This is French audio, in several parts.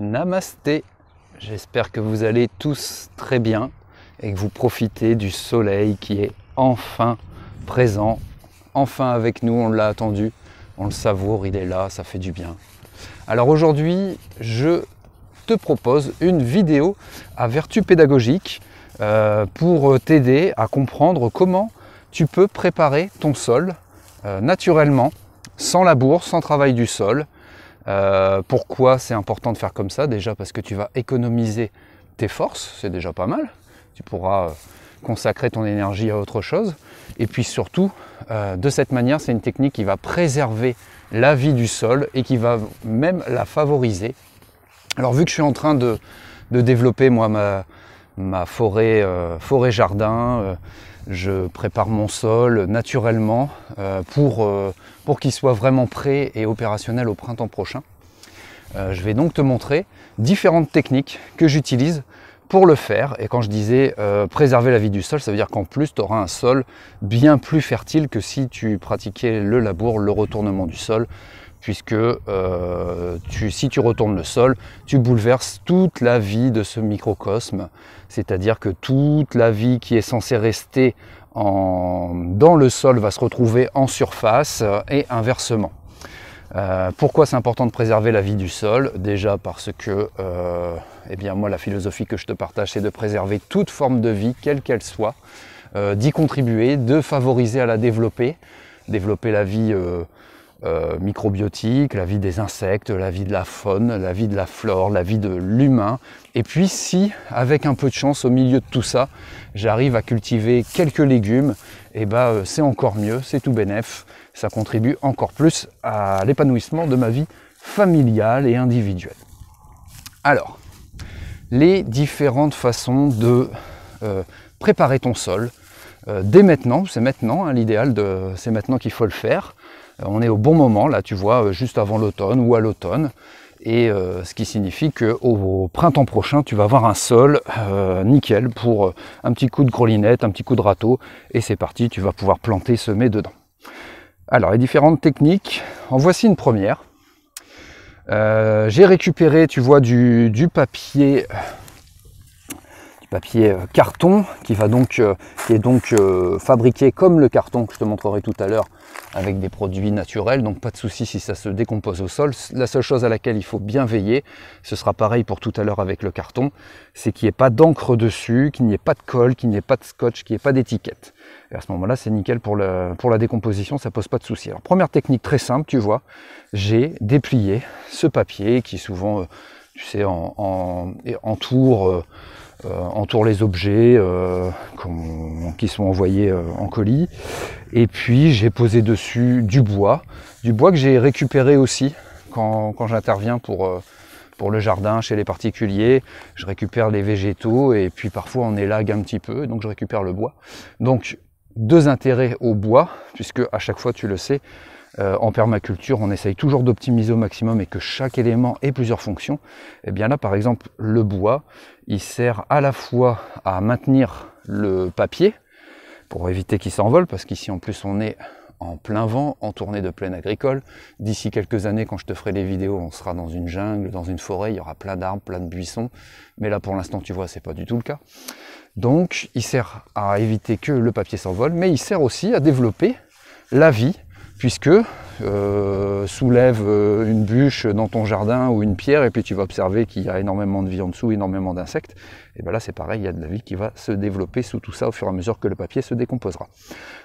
Namasté. J'espère que vous allez tous très bien et que vous profitez du soleil qui est enfin présent, enfin avec nous, on l'a attendu, on le savoure, il est là, ça fait du bien. Alors aujourd'hui, je te propose une vidéo à vertu pédagogique euh, pour t'aider à comprendre comment tu peux préparer ton sol euh, naturellement, sans labour, sans travail du sol, euh, pourquoi c'est important de faire comme ça Déjà parce que tu vas économiser tes forces, c'est déjà pas mal. Tu pourras euh, consacrer ton énergie à autre chose. Et puis surtout, euh, de cette manière, c'est une technique qui va préserver la vie du sol et qui va même la favoriser. Alors vu que je suis en train de, de développer moi ma, ma forêt, euh, forêt jardin. Euh, je prépare mon sol naturellement euh, pour, pour qu'il soit vraiment prêt et opérationnel au printemps prochain. je vais donc te montrer différentes techniques que j'utilise pour le faire. Et quand je disais préserver la vie du sol, ça veut dire qu'en plus, tu auras un sol bien plus fertile que si tu pratiquais le labour, le retournement du sol, puisque euh, si tu retournes le sol, tu bouleverses toute la vie de ce microcosme, c'est-à-dire que toute la vie qui est censée rester dans le sol va se retrouver en surface euh, et inversement. Euh, pourquoi c'est important de préserver la vie du sol Déjà parce que, eh bien moi, la philosophie que je te partage, c'est de préserver toute forme de vie, quelle qu'elle soit, d'y contribuer, de favoriser à la développer, développer la vie euh, microbiotiques, microbiotique, la vie des insectes, la vie de la faune, la vie de la flore, la vie de l'humain. Et puis si, avec un peu de chance, au milieu de tout ça, j'arrive à cultiver quelques légumes, eh ben, euh, c'est encore mieux, c'est tout bénef, ça contribue encore plus à l'épanouissement de ma vie familiale et individuelle. Alors, les différentes façons de euh, préparer ton sol, dès maintenant, c'est maintenant, hein, l'idéal l'idéal, c'est maintenant qu'il faut le faire. Euh, on est au bon moment, là tu vois, euh, juste avant l'automne ou à l'automne. Et euh, ce qui signifie qu'au au printemps prochain, tu vas avoir un sol nickel pour un petit coup de grelinette, un petit coup de râteau, et c'est parti, tu vas pouvoir planter, semer dedans. Alors, les différentes techniques, en voici une première. J'ai récupéré, tu vois, du papier papier euh, carton qui va donc euh, qui est donc euh, fabriqué comme le carton que je te montrerai tout à l'heure avec des produits naturels donc pas de souci si ça se décompose au sol la seule chose à laquelle il faut bien veiller ce sera pareil pour tout à l'heure avec le carton c'est qu'il n'y ait pas d'encre dessus qu'il n'y ait pas de colle qu'il n'y ait pas de scotch qu'il n'y ait pas d'étiquette et à ce moment là c'est nickel pour la, pour la décomposition ça pose pas de souci alors première technique très simple tu vois j'ai déplié ce papier qui souvent tu sais en, en, en euh, entoure les objets euh, qui sont envoyés euh, en colis. Et puis j'ai posé dessus du bois, du bois que j'ai récupéré aussi quand, quand j'interviens pour, pour le jardin chez les particuliers. Je récupère les végétaux et puis parfois on élague un petit peu, donc je récupère le bois. Donc deux intérêts au bois, puisque à chaque fois, tu le sais, euh, en permaculture, on essaye toujours d'optimiser au maximum et que chaque élément ait plusieurs fonctions. Et eh bien là, par exemple, le bois, il sert à la fois à maintenir le papier pour éviter qu'il s'envole, parce qu'ici en plus on est en plein vent, en tournée de plaine agricole. D'ici quelques années, quand je te ferai des vidéos, on sera dans une jungle, dans une forêt, il y aura plein d'arbres, plein de buissons. Mais là, pour l'instant, tu vois, c'est pas du tout le cas. Donc il sert à éviter que le papier s'envole, mais il sert aussi à développer la vie, puisque euh, soulève euh, une bûche dans ton jardin ou une pierre, et puis tu vas observer qu'il y a énormément de vie en dessous, énormément d'insectes, et bien là c'est pareil, il y a de la vie qui va se développer sous tout ça au fur et à mesure que le papier se décomposera.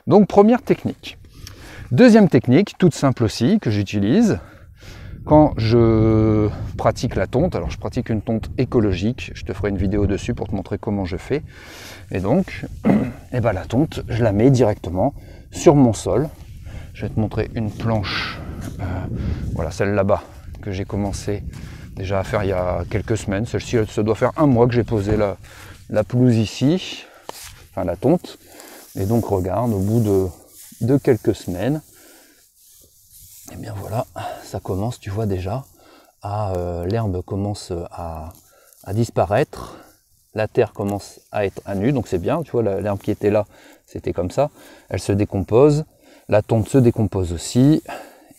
Donc première technique. Deuxième technique, toute simple aussi, que j'utilise, quand je pratique la tonte, alors je pratique une tonte écologique, je te ferai une vidéo dessus pour te montrer comment je fais. Et donc, et eh ben la tonte, je la mets directement sur mon sol. Je vais te montrer une planche, euh, voilà celle là-bas, que j'ai commencé déjà à faire il y a quelques semaines. Celle-ci, se doit faire un mois que j'ai posé la, la pelouse ici, enfin la tonte. Et donc regarde, au bout de, quelques semaines, et eh bien voilà, ça commence, tu vois déjà, à euh, l'herbe commence euh, à, à, disparaître, la terre commence à être à nu, donc c'est bien, tu vois, l'herbe qui était là, c'était comme ça, elle se décompose, la tonte se décompose aussi,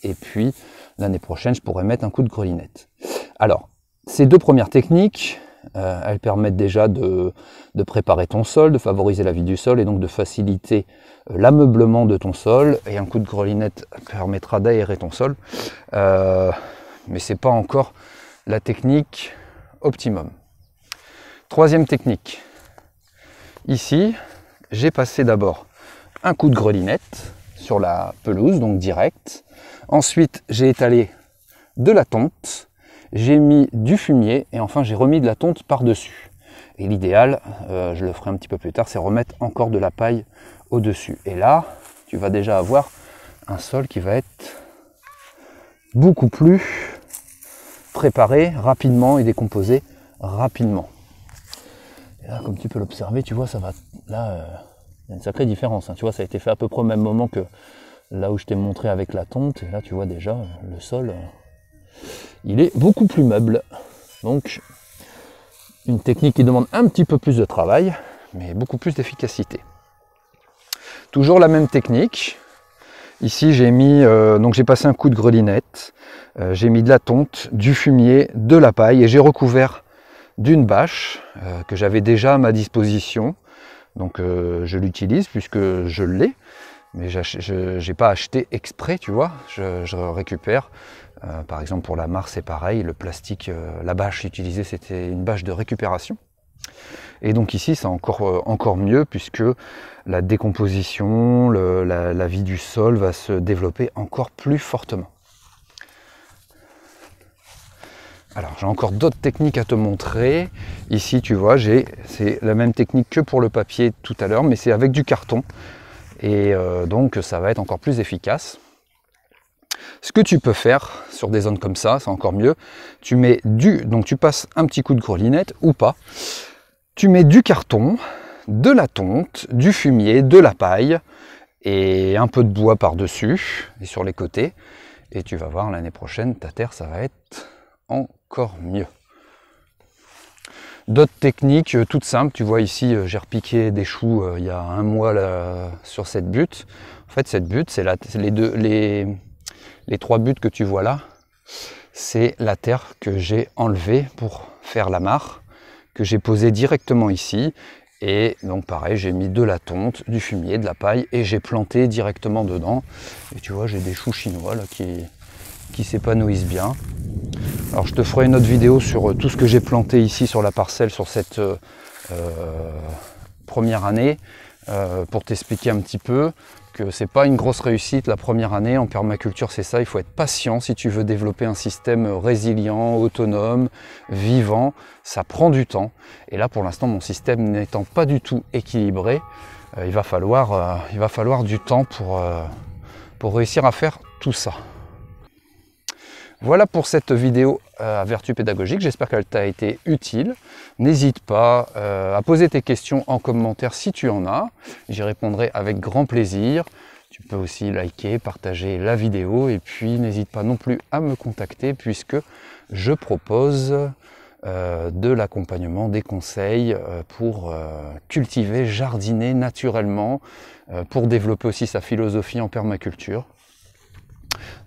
et puis l'année prochaine, je pourrais mettre un coup de grelinette. Alors, ces deux premières techniques, euh, elles permettent déjà de, préparer ton sol, de favoriser la vie du sol et donc de faciliter euh, l'ameublement de ton sol. Et un coup de grelinette permettra d'aérer ton sol. Euh, mais mais n'est pas encore la technique optimum. Troisième technique. Ici, j'ai passé d'abord un coup de grelinette sur la pelouse, donc direct. Ensuite, j'ai étalé de la tonte j'ai mis du fumier et enfin j'ai remis de la tonte par-dessus. Et l'idéal, euh, je le ferai un petit peu plus tard, c'est remettre encore de la paille au-dessus. Et là, tu vas déjà avoir un sol qui va être beaucoup plus préparé rapidement et décomposé rapidement. Et là, comme tu peux l'observer, tu vois, ça va. Là, euh, il y a une sacrée différence. Hein. Tu vois, ça a été fait à peu près au même moment que là où je t'ai montré avec la tonte. Et là, tu vois déjà euh, le sol il est beaucoup plus meuble. Donc une technique qui demande un petit peu plus de travail, mais beaucoup plus d'efficacité. Toujours la même technique. Ici j'ai mis euh, donc j'ai passé un coup de grelinette, euh, j'ai mis de la tonte, du fumier, de la paille et j'ai recouvert d'une bâche euh, que j'avais déjà à ma disposition. Donc je l'utilise puisque je l'ai mais je n'ai pas acheté exprès, tu vois. Je, récupère. Euh, par exemple, pour la mare, c'est pareil. Le plastique, euh, la bâche utilisée, c'était une bâche de récupération. Et donc ici, c'est encore, euh, encore mieux puisque la décomposition, la, vie du sol va se développer encore plus fortement. Alors j'ai encore d'autres techniques à te montrer. Ici tu vois, c'est la même technique que pour le papier tout à l'heure, mais c'est avec du carton et euh, donc ça va être encore plus efficace. Ce que tu peux faire sur des zones comme ça, c'est encore mieux, tu mets du, donc tu passes un petit coup de grelinette ou pas, tu mets du carton, de la tonte, du fumier, de la paille et un peu de bois par-dessus et sur les côtés. Et tu vas voir l'année prochaine, ta terre, ça va être encore mieux. D'autres techniques euh, toutes simples, tu vois ici euh, j'ai repiqué des choux euh, il y a un mois sur cette butte. En fait cette butte, c'est les, les, les trois buttes que tu vois là, c'est la terre que j'ai enlevée pour faire la mare, que j'ai posée directement ici. Et donc pareil, j'ai mis de la tonte, du fumier, de la paille et j'ai planté directement dedans. Et tu vois, j'ai des choux chinois là qui, qui s'épanouissent bien. Alors je te ferai une autre vidéo sur euh, tout ce que j'ai planté ici sur la parcelle sur cette euh, euh, première année pour t'expliquer un petit peu que c'est pas une grosse réussite la première année en permaculture c'est ça il faut être patient si tu veux développer un système résilient autonome vivant ça prend du temps et là pour l'instant mon système n'étant pas du tout équilibré il va falloir il va falloir du temps pour pour réussir à faire tout ça voilà pour cette vidéo euh, à vertu pédagogique. J'espère qu'elle t'a été utile. N'hésite pas euh, à poser tes questions en commentaire si tu en as. J'y répondrai avec grand plaisir. Tu peux aussi liker, partager la vidéo et puis n'hésite pas non plus à me contacter puisque je propose euh, de l'accompagnement, des conseils pour cultiver, jardiner naturellement, pour développer aussi sa philosophie en permaculture.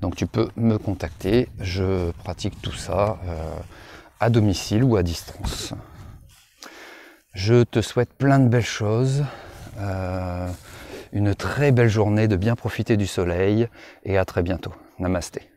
Donc tu peux me contacter, je pratique tout ça euh, à domicile ou à distance. Je te souhaite plein de belles choses, euh, une très belle journée, de bien profiter du soleil et à très bientôt. Namasté.